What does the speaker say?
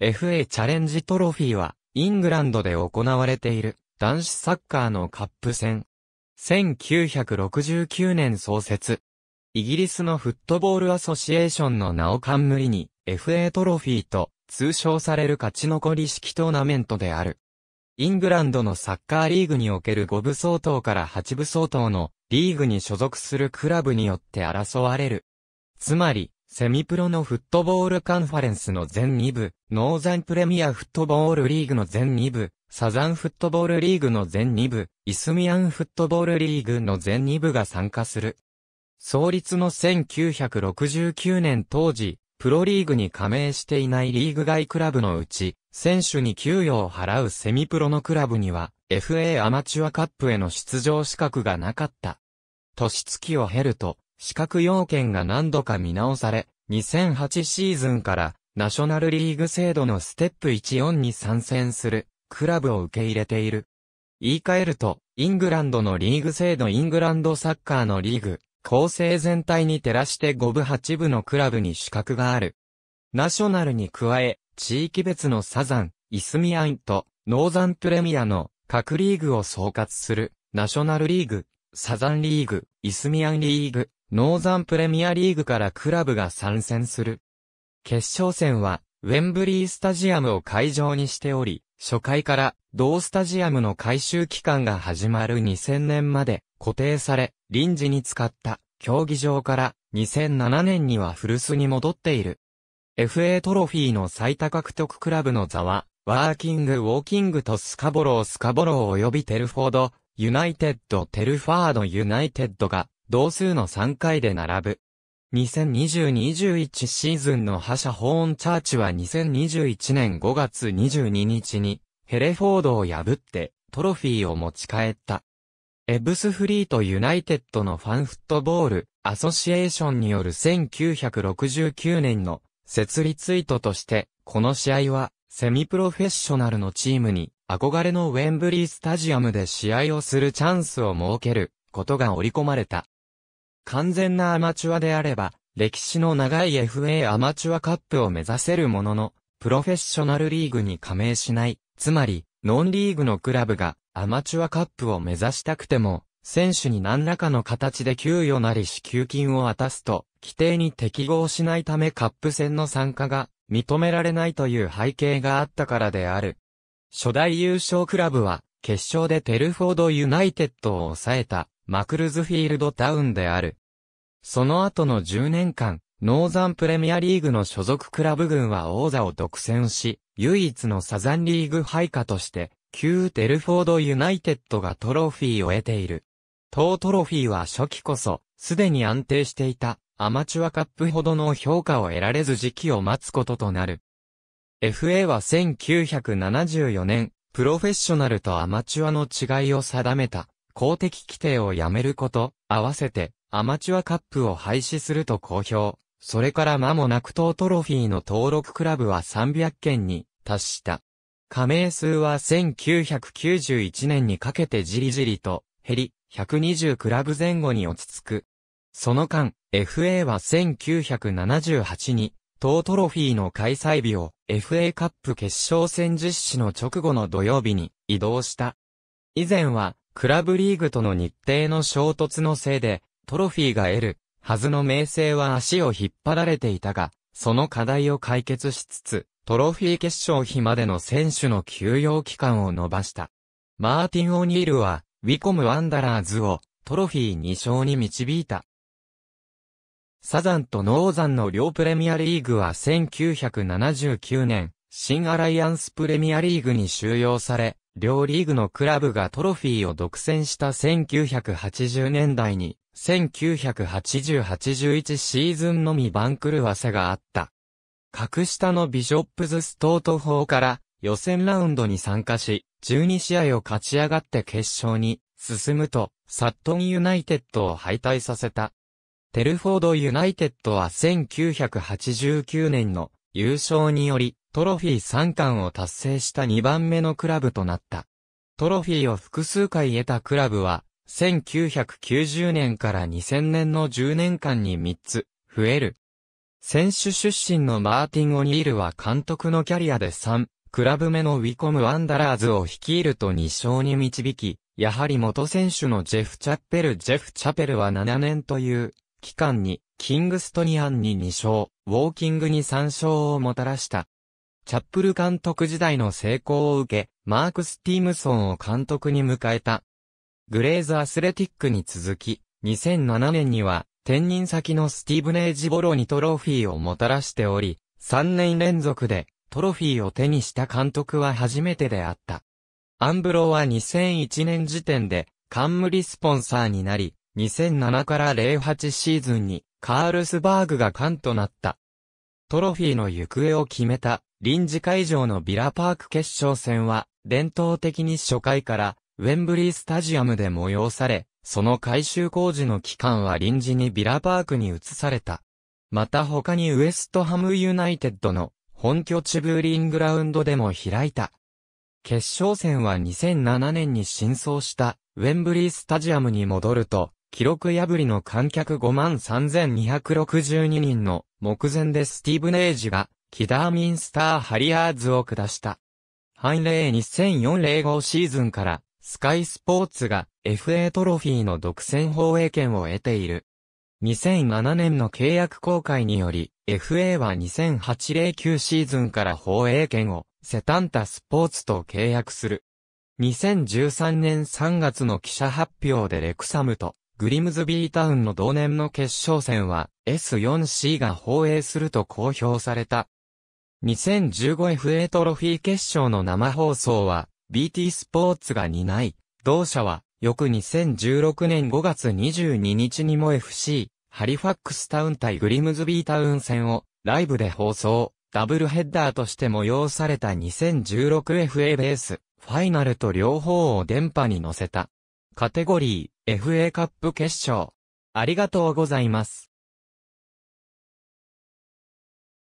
FA チャレンジトロフィーは、イングランドで行われている男子サッカーのカップ戦。1969年創設。イギリスのフットボールアソシエーションの名を冠に FA トロフィーと通称される勝ち残り式トーナメントである。イングランドのサッカーリーグにおける5部相当から8部相当のリーグに所属するクラブによって争われる。つまり、セミプロのフットボールカンファレンスの全2部、ノーザンプレミアフットボールリーグの全2部、サザンフットボールリーグの全2部、イスミアンフットボールリーグの全2部が参加する。創立の1969年当時、プロリーグに加盟していないリーグ外クラブのうち、選手に給与を払うセミプロのクラブには、FA アマチュアカップへの出場資格がなかった。年月を経ると、資格要件が何度か見直され、2008シーズンからナショナルリーグ制度のステップ14に参戦するクラブを受け入れている。言い換えると、イングランドのリーグ制度イングランドサッカーのリーグ、構成全体に照らして5部8部のクラブに資格がある。ナショナルに加え、地域別のサザン、イスミアインと、ノーザンプレミアの各リーグを総括する、ナショナルリーグ、サザンリーグ、イスミアンリーグ、ノーザンプレミアリーグからクラブが参戦する。決勝戦は、ウェンブリースタジアムを会場にしており、初回から同スタジアムの改修期間が始まる2000年まで固定され、臨時に使った競技場から2007年には古巣に戻っている。FA トロフィーの最多獲得クラブの座は、ワーキングウォーキングとスカボロースカボロー及びテルフォード、ユナイテッドテルファードユナイテッドが同数の3回で並ぶ。2020-21シーズンの覇者ホーンチャーチは2021年5月22日にヘレフォードを破ってトロフィーを持ち帰った。エブスフリートユナイテッドのファンフットボールアソシエーションによる1969年の設立意図として、この試合はセミプロフェッショナルのチームに憧れのウェンブリースタジアムで試合をするチャンスを設けることが織り込まれた。完全なアマチュアであれば、歴史の長い FA アマチュアカップを目指せるものの、プロフェッショナルリーグに加盟しない、つまり、ノンリーグのクラブがアマチュアカップを目指したくても、選手に何らかの形で給与なり支給金を渡すと、規定に適合しないためカップ戦の参加が認められないという背景があったからである。初代優勝クラブは、決勝でテルフォードユナイテッドを抑えたマクルズフィールドタウンである。その後の10年間、ノーザンプレミアリーグの所属クラブ軍は王座を独占し、唯一のサザンリーグ配下として、旧デルフォードユナイテッドがトロフィーを得ている。当トロフィーは初期こそ、すでに安定していた、アマチュアカップほどの評価を得られず時期を待つこととなる。FA は1974年、プロフェッショナルとアマチュアの違いを定めた。公的規定をやめること、合わせてアマチュアカップを廃止すると公表。それから間もなくートロフィーの登録クラブは300件に達した。加盟数は1991年にかけてじりじりと減り、120クラブ前後に落ち着く。その間、FA は1978に、ートロフィーの開催日を FA カップ決勝戦実施の直後の土曜日に移動した。以前はクラブリーグとの日程の衝突のせいで、トロフィーが得る、はずの名声は足を引っ張られていたが、その課題を解決しつつ、トロフィー決勝日までの選手の休養期間を延ばした。マーティン・オニールは、ウィコム・ワンダラーズをトロフィー2勝に導いた。サザンとノーザンの両プレミアリーグは1979年、新アライアンスプレミアリーグに収容され、両リーグのクラブがトロフィーを独占した1980年代に、1980-81シーズンのみ番狂わせがあった。格下のビショップズストート法から予選ラウンドに参加し、12試合を勝ち上がって決勝に進むと、サットンユナイテッドを敗退させた。テルフォードユナイテッドは1989年の優勝により、トロフィー3冠を達成した2番目のクラブとなった。トロフィーを複数回得たクラブは、1990年から2000年の10年間に3つ、増える。選手出身のマーティン・オニールは監督のキャリアで3、クラブ目のウィコム・ワンダラーズを率いると2勝に導き、やはり元選手のジェフ・チャッペル・ジェフ・チャペルは7年という期間にキングストニアンに2勝、ウォーキングに3勝をもたらした。チャップル監督時代の成功を受け、マーク・スティームソンを監督に迎えた。グレーズ・アスレティックに続き、2007年には、転任先のスティーブ・ネージボロにトロフィーをもたらしており、3年連続でトロフィーを手にした監督は初めてであった。アンブローは2001年時点で、冠スポンサーになり、2007から08シーズンにカールスバーグが勘となった。トロフィーの行方を決めた臨時会場のビラパーク決勝戦は伝統的に初回からウェンブリースタジアムで催され、その改修工事の期間は臨時にビラパークに移された。また他にウエストハムユナイテッドの本拠地ブーリングラウンドでも開いた。決勝戦は2007年に新装したウェンブリースタジアムに戻ると、記録破りの観客53,262人の目前でスティーブ・ネイジが、キダーミンスター・ハリアーズを下した。反例2004-05シーズンから、スカイスポーツが FA トロフィーの独占放映権を得ている。2007年の契約公開により、FA は2008-09シーズンから放映権をセタンタスポーツと契約する。2013年3月の記者発表でレクサムとグリムズビータウンの同年の決勝戦は S4C が放映すると公表された。2015FA トロフィー決勝の生放送は BT スポーツが担い、同社は翌2016年5月22日にも FC、ハリファックスタウン対グリムズビータウン戦をライブで放送、ダブルヘッダーとして催された 2016FA ベース、ファイナルと両方を電波に乗せた。カテゴリー、FA カップ決勝。ありがとうございます。